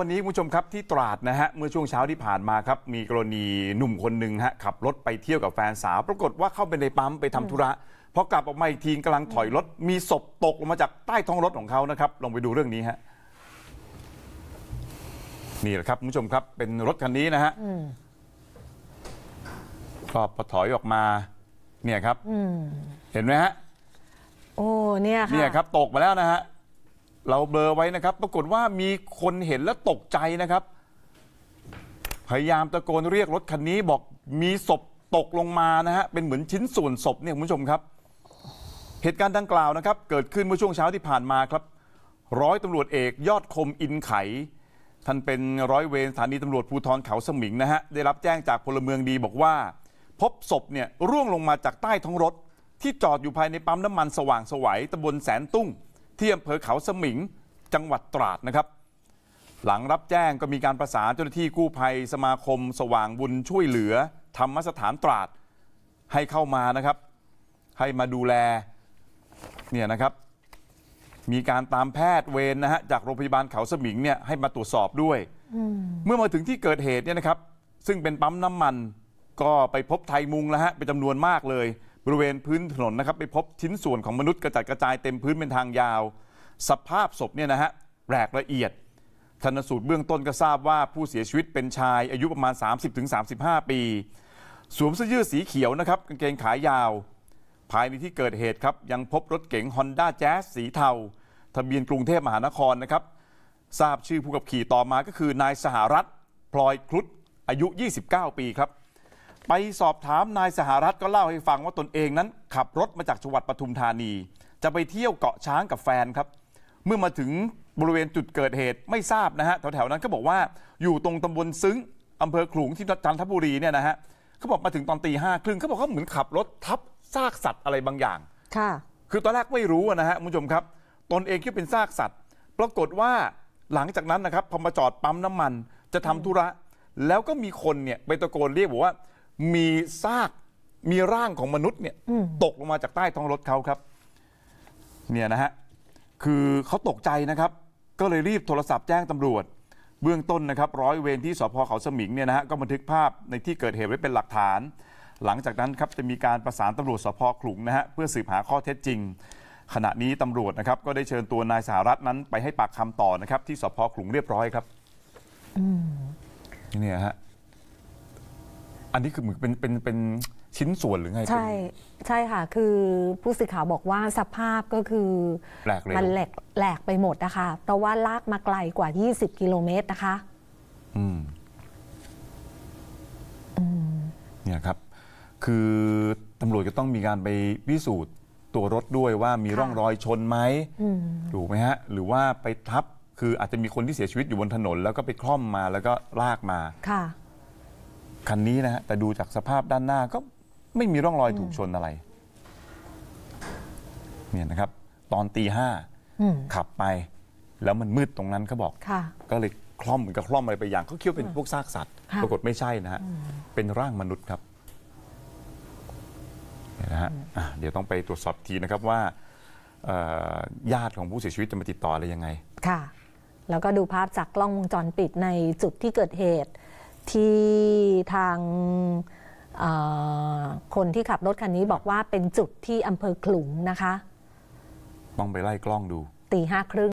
วันนี้คุณผู้ชมครับที่ตราดนะฮะเมื่อช่วงเช้าที่ผ่านมาครับ มีกรณีหนุ่มคนหนึ่งฮะขับรถไปเที่ยวกับแฟนสาวปรากฏว่าเข้าไปในปั๊มไปทำธุระพอกลับออกมาอีกทีกำลังถอยรถ มีศพตกลงมาจากใต้ท้องรถของเขานะครับลองไปดูเรื่องนี้ฮะนี่แหละครับคุณผู้ชมครับเป็นรถคันนี้นะฮะก็พอถอยออกมาเนี่ยครับเห็นไหมฮะโอ้เนี่ยค่ะเนี่ยครับ ตกมาแล้วนะฮะเราเบลอไว้นะครับ ปรากฏว่ามีคนเห็นและตกใจนะครับ พยายามตะโกนเรียกรถคันนี้บอกมีศพตกลงมานะฮะ เป็นเหมือนชิ้นส่วนศพเนี่ยคุณผู้ชมครับ เหตุการณ์ดังกล่าวนะครับ เกิดขึ้นเมื่อช่วงเช้าที่ผ่านมาครับ ร้อยตำรวจเอกยอดคมอินไข ท่านเป็นร้อยเวรสถานีตำรวจภูธรเขาสมิงนะฮะได้รับแจ้งจากพลเมืองดีบอกว่า พบศพเนี่ยร่วงลงมาจากใต้ท้องรถ ที่จอดอยู่ภายในปั๊มน้ำมันสว่างสวัยตำบลแสนตุ้งที่อำเภอเขาสมิงจังหวัดตราดนะครับ หลังรับแจ้งก็มีการประสานเจ้าหน้าที่กู้ภัยสมาคมสว่างบุญช่วยเหลือ ธรรมสถานตราดให้เข้ามานะครับ ให้มาดูแลเนี่ยนะครับ มีการตามแพทย์เวรนนะฮะจากโรงพยาบาลเขาสมิงเนี่ยให้มาตรวจสอบด้วย เมื่อมาถึงที่เกิดเหตุเนี่ยนะครับซึ่งเป็นปั๊มน้ำมัน ก็ไปพบไทยมุงแล้วฮะเป็นจำนวนมากเลยบริเวณพื้นถนนนะครับไปพบชิ้นส่วนของมนุษย์กระจัดกระจายเต็มพื้นเป็นทางยาว สภาพศพเนี่ยนะฮะแหลกละเอียดชนสูตรเบื้องต้นก็ทราบว่าผู้เสียชีวิตเป็นชายอายุประมาณ 30-35 ปี สวมเสื้อยืดสีเขียวนะครับกางเกงขายาว ภายในที่เกิดเหตุครับยังพบรถเก๋ง Honda Jazz สีเทาทะเบียนกรุงเทพมหานครนะครับ ทราบชื่อผู้ขับขี่ต่อมาก็คือนายสหรัฐ พลอยครุฑอายุ 29 ปีครับไปสอบถามนายสหรัฐก็เล่าให้ฟังว่าตนเองนั้นขับรถมาจากจังหวัดปทุมธานี จะไปเที่ยวเกาะช้างกับแฟนครับ เมื่อมาถึงบริเวณจุดเกิดเหตุไม่ทราบนะฮะแถวๆนั้นก็บอกว่าอยู่ตรงตำบลซึ้งอำเภอขลุงที่จันทบุรีเนี่ยนะฮะเขาบอกมาถึงตอนตีห้าครึ่งเขาบอกเขาเหมือนขับรถทับซากสัตว์อะไรบางอย่างค่ะคือตอนแรกไม่รู้นะฮะคุณผู้ชมครับ ตนเองคิดเป็นซากสัตว์ ปรากฏว่าหลังจากนั้นนะครับพอมาจอดปั๊มน้ำมัน จะทำธุระแล้วก็มีคนเนี่ยไปตะโกนเรียกบอกว่ามีซากมีร่างของมนุษย์เนี่ย ตกลงมาจากใต้ท้องรถเขาครับ เนี่ยนะฮะคือเขาตกใจนะครับ ก็เลยรีบโทรศัพท์แจ้งตำรวจ เบื้องต้นนะครับร้อยเวรที่สพเขาสมิงเนี่ยนะฮะก็บันทึกภาพในที่เกิดเหตุไว้เป็นหลักฐาน หลังจากนั้นครับจะมีการประสานตำรวจสพขลุงนะฮะเพื่อสืบหาข้อเท็จจริง ขณะนี้ตำรวจนะครับ ก็ได้เชิญตัวนายสหรัฐนั้นไปให้ปากคำต่อนะครับ ที่สพขลุงเรียบร้อยครับเนี่ยฮะอันนี้คือเหมือนเป็นเป็นเป็นชิ้นส่วนหรือไงใช่ ใช่ค่ะ คือผู้สื่อข่าวบอกว่าสภาพก็คือ แหลกเลยมันแหลกแหลกไปหมดนะคะเพราะว่าลากมาไกลกว่า 20 กิโลเมตรนะคะ อืมเนี่ยครับ คือตำรวจจะต้องมีการไปพิสูจน์ ตัวรถด้วยว่ามีร่องรอยชนไหมมถูกไหมฮะ หรือว่าไปทับ คืออาจจะมีคนที่เสียชีวิตอยู่บนถนน แล้วก็ไปคล่อมมาแล้วก็ลากมาค่ะคันนี้นะฮะแต่ดูจากสภาพด้านหน้าก็ไม่มีร่องรอยถูกชนอะไร เนี่ยนะครับ ตอนตีห้าขับไป แล้วมันมืดตรงนั้นเขาบอกก็เลยคล่อมเหมือนกับคล่อมอะไรไปอย่าง เขาคิดว่าเป็นพวกซากสัตว์ปรากฏไม่ใช่นะฮะเป็นร่างมนุษย์ครับนะฮะเดี๋ยวต้องไปตรวจสอบทีนะครับว่าญาติของผู้เสียชีวิตจะมาติดต่ออะไรยังไง ค่ะ แล้วก็ดูภาพจากกล้องวงจรปิดในจุดที่เกิดเหตุที่ทางคนที่ขับรถคันนี้บอกว่าเป็นจุดที่อำเภอขลุงนะคะต้องไปไล่กล้องดู ตีห้าครึ่ง